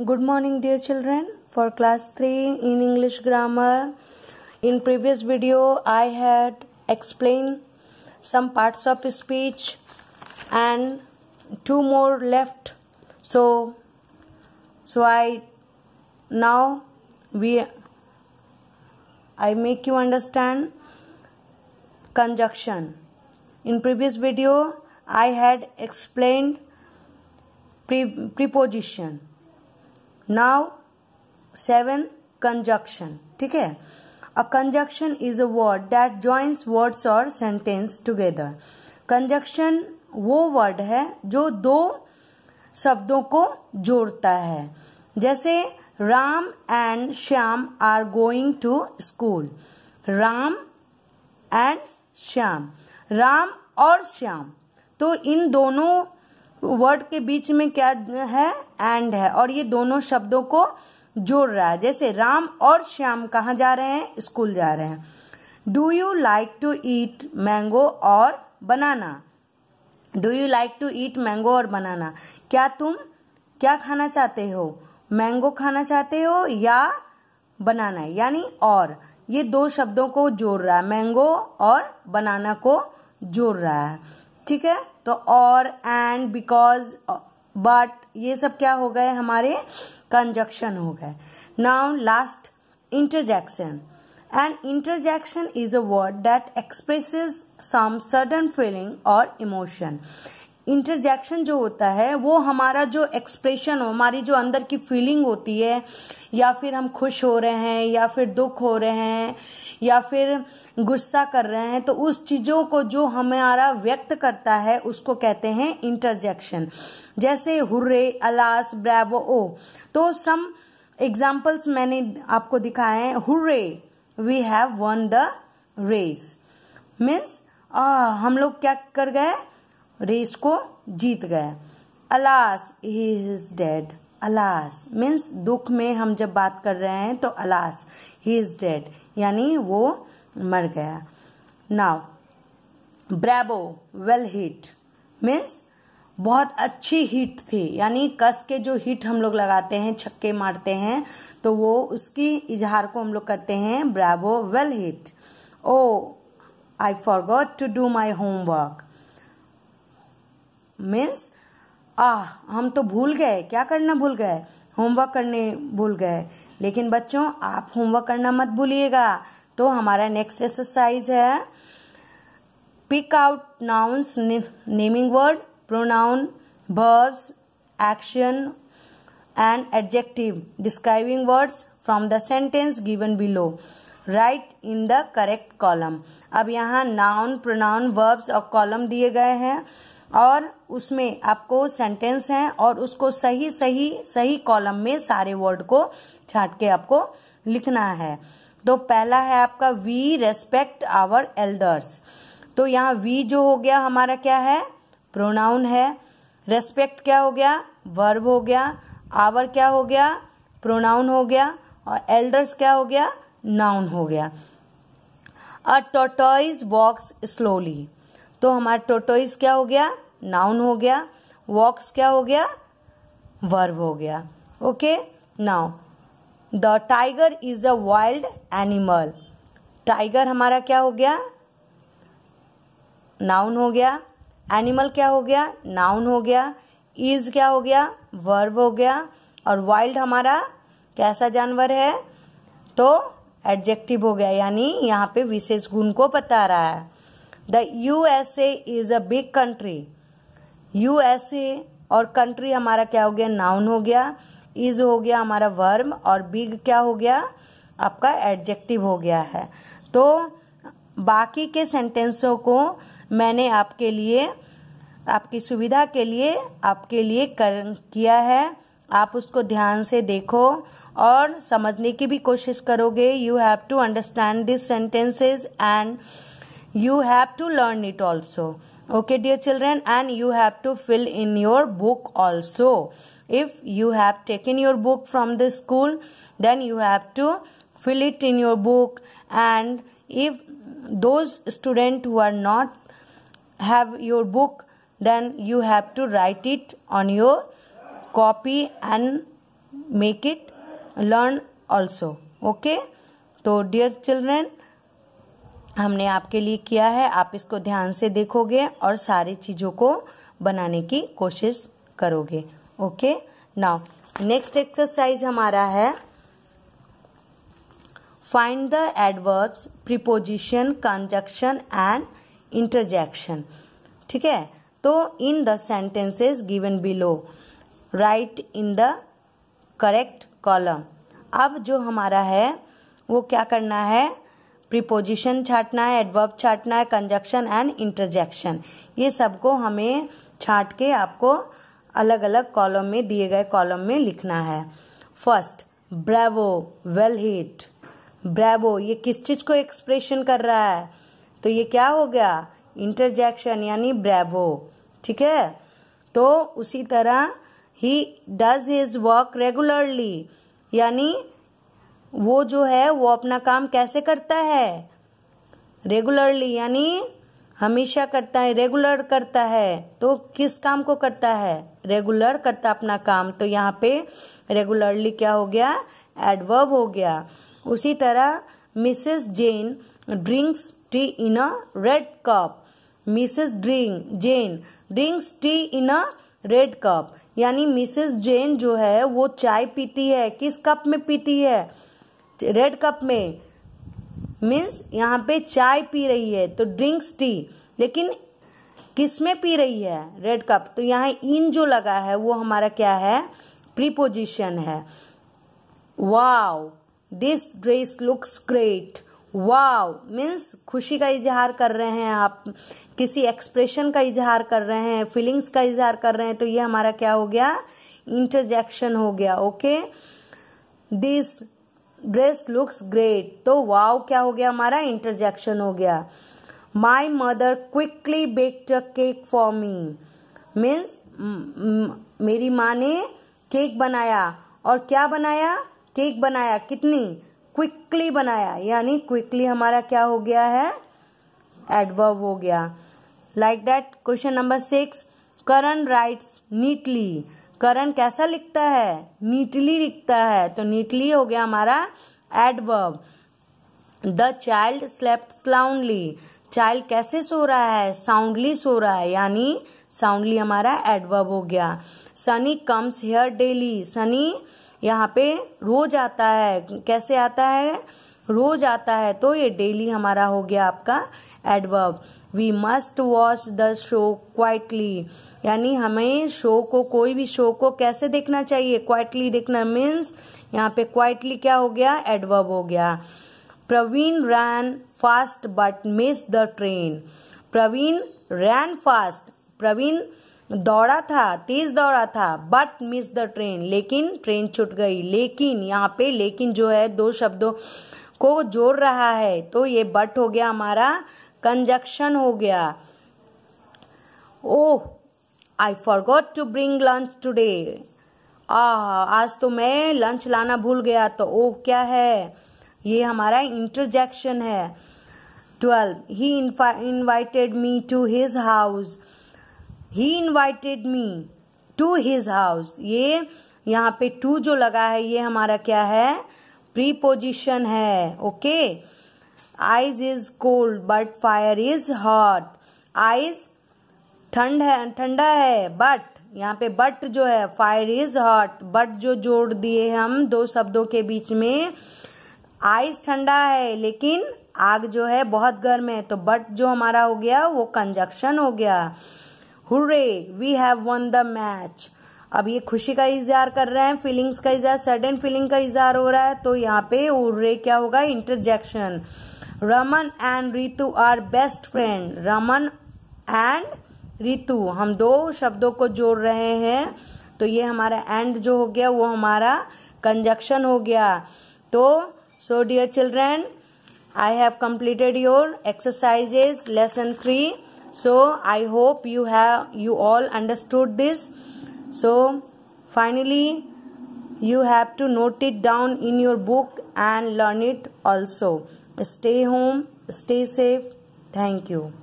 Good morning dear children. For class 3 in English grammar, in previous video I had explained some parts of speech and two more left. So so I now we I make you understand conjunction. In previous video I had explained pre preposition now seven conjunction ठीक है a conjunction is a word that joins words और sentence together conjunction वो word है जो दो शब्दों को जोड़ता है जैसे Ram and Shyam are going to school Ram and Shyam Ram और श्याम तो इन दोनों वर्ड के बीच में क्या है एंड है और ये दोनों शब्दों को जोड़ रहा है जैसे राम और श्याम कहा जा रहे हैं स्कूल जा रहे हैं do you like to eat mango और banana do you like to eat mango और बनाना क्या तुम क्या खाना चाहते हो मैंगो खाना चाहते हो या बनाना यानी और ये दो शब्दों को जोड़ रहा है मैंगो और बनाना को जोड़ रहा है ठीक है तो और एंड बिकॉज बट ये सब क्या हो गए हमारे कंजक्शन हो गए now last interjection and interjection is a word that expresses some sudden feeling और इमोशन इंटरजेक्शन जो होता है वो हमारा जो एक्सप्रेशन हो हमारी जो अंदर की फीलिंग होती है या फिर हम खुश हो रहे हैं या फिर दुख हो रहे हैं या फिर गुस्सा कर रहे हैं तो उस चीज़ों को जो हमारा व्यक्त करता है उसको कहते हैं इंटरजेक्शन जैसे हुर्रे अलास ब्रैवो ओ तो सम एग्जाम्पल्स मैंने आपको दिखाए हैं hurray we have won the race means हम लोग क्या कर गए रेस को जीत गया alas he is dead alas means दुख में हम जब बात कर रहे हैं तो अलास ही इज डेड यानी वो मर गया now bravo well hit means बहुत अच्छी हिट थी यानी कस के जो हिट हम लोग लगाते हैं छक्के मारते हैं तो वो उसकी इजहार को हम लोग करते हैं bravo well hit oh I got to do my homework means आ हम तो भूल गए क्या करना भूल गए होमवर्क करने भूल गए लेकिन बच्चों आप होमवर्क करना मत भूलिएगा तो हमारा नेक्स्ट एक्सरसाइज है pick out nouns naming word pronoun verbs action and adjective describing words from the sentence given below write in the correct column अब यहाँ नाउन प्रोनाउन वर्ब्स और कॉलम दिए गए हैं और उसमें आपको सेंटेंस हैं और उसको सही सही सही कॉलम में सारे वर्ड को छाट के आपको लिखना है तो पहला है आपका वी रेस्पेक्ट आवर एल्डर्स तो यहाँ वी जो हो गया हमारा क्या है प्रोनाउन है रेस्पेक्ट क्या हो गया वर्ब हो गया आवर क्या हो गया प्रोनाउन हो गया और एल्डर्स क्या हो गया नाउन हो गया अ टोटॉइज वॉक्स स्लोली तो हमारा टोटोइज क्या हो गया नाउन हो गया वॉक्स क्या हो गया वर्ब हो गया okay now the tiger is a wild animal tiger हमारा क्या हो गया नाउन हो गया एनिमल क्या हो गया नाउन हो गया इज क्या हो गया वर्ब हो गया और वाइल्ड हमारा कैसा जानवर है तो एडजेक्टिव हो गया यानी यहाँ पे विशेष गुण को बता रहा है the U S A is a big country U S A और कंट्री हमारा क्या हो गया नाउन हो गया इज हो गया हमारा वर्म और बिग क्या हो गया आपका एडजेक्टिव हो गया है तो बाकी के सेंटेंसों को मैंने आपके लिए आपकी सुविधा के लिए आपके लिए कर किया है आप उसको ध्यान से देखो और समझने की भी कोशिश करोगे you have to understand this sentences and you have to learn it also okay dear children and you have to fill in your book also if you have taken your book from the school then you have to fill it in your book and if those student who are not have your book then you have to write it on your copy and make it learn also okay so dear children हमने आपके लिए किया है आप इसको ध्यान से देखोगे और सारी चीज़ों को बनाने की कोशिश करोगे ओके नाउ नेक्स्ट एक्सरसाइज हमारा है find the adverbs preposition conjunction and interjection ठीक है तो in the sentences given below write in the correct column अब जो हमारा है वो क्या करना है प्रीपोजिशन छाटना है एडवर्ब छाटना है कंजक्शन एंड इंटरजेक्शन ये सबको हमें छाट के आपको अलग अलग कॉलम में दिए गए कॉलम में लिखना है first bravo well hit bravo ये किस चीज को एक्सप्रेशन कर रहा है तो ये क्या हो गया इंटरजेक्शन यानी ब्रेवो ठीक है तो उसी तरह ही डज हिज वर्क रेगुलरली यानी वो जो है वो अपना काम कैसे करता है रेगुलरली यानी हमेशा करता है रेगुलर करता है तो किस काम को करता है रेगुलर करता अपना काम तो यहाँ पे रेगुलरली क्या हो गया एडवर्ब हो गया उसी तरह Mrs Jane drinks tea in a red cup Mrs drink Jane drinks tea in a red cup यानी मिसेस जेन जो है वो चाय पीती है किस कप में पीती है रेड कप में मीन्स यहाँ पे चाय पी रही है तो ड्रिंक्स टी लेकिन किस में पी रही है रेड कप तो यहाँ इन जो लगा है वो हमारा क्या है प्रीपोजिशन है wow this dress looks great wow means खुशी का इजहार कर रहे हैं आप किसी एक्सप्रेशन का इजहार कर रहे हैं फीलिंग्स का इजहार कर रहे हैं तो ये हमारा क्या हो गया इंटरजेक्शन हो गया okay this dress looks great तो वाव क्या हो गया हमारा इंटरजेक्शन हो गया my mother quickly baked a cake for me means मेरी माँ ने केक बनाया और क्या बनाया केक बनाया कितनी क्विकली बनाया यानी क्विकली हमारा क्या हो गया है एडवर्ब हो गया like that question number six Karan writes neatly Karan कैसा लिखता है नीटली लिखता है तो नीटली हो गया हमारा adverb the child slept soundly child कैसे सो रहा है साउंडली सो रहा है यानी साउंडली हमारा एडवर्ब हो गया Sunny comes here daily Sunny यहाँ पे रोज आता है कैसे आता है रोज आता है तो ये डेली हमारा हो गया आपका adverb we must watch the show quietly यानी हमें शो को कोई भी शो को कैसे देखना चाहिए क्वाइटली देखना मीन्स यहाँ पे क्वाइटली क्या हो गया एडवर्ब हो गया Praveen ran fast but miss the train Praveen ran fast Praveen दौड़ा था तेज दौड़ा था बट मिस द ट्रेन लेकिन ट्रेन छूट गई लेकिन यहाँ पे लेकिन जो है दो शब्दों को जोड़ रहा है तो ये बट हो गया हमारा कंजक्शन हो गया oh I forgot to bring lunch today आज तो मैं लंच लाना भूल गया तो ओह क्या है ये हमारा इंटरजेक्शन है twelve he invited me to his house he invited me to his house ये यहाँ पे टू जो लगा है ये हमारा क्या है प्रीपोजिशन है okay okay? Ice is cold but fire is hot ice ठंड है ठंडा है बट यहाँ पे बट जो है फायर इज हॉट बट जो जोड़ दिए हम दो शब्दों के बीच में आइस ठंडा है लेकिन आग जो है बहुत गर्म है तो बट जो हमारा हो गया वो कंजक्शन हो गया hurray we have won the match अब ये खुशी का इजहार कर रहे हैं फीलिंग्स का इजहार सडन फीलिंग का इजहार हो रहा है तो यहाँ पे उर्रे क्या होगा interjection Raman and Ritu are best friend Raman and Ritu हम दो शब्दों को जोड़ रहे हैं तो ये हमारा एंड जो हो गया वो हमारा कंजक्शन हो गया तो so dear children I have completed your exercises lesson three so I hope you have you all understood this so finally you have to note it down in your book and learn it also Stay home, stay safe. Thank you.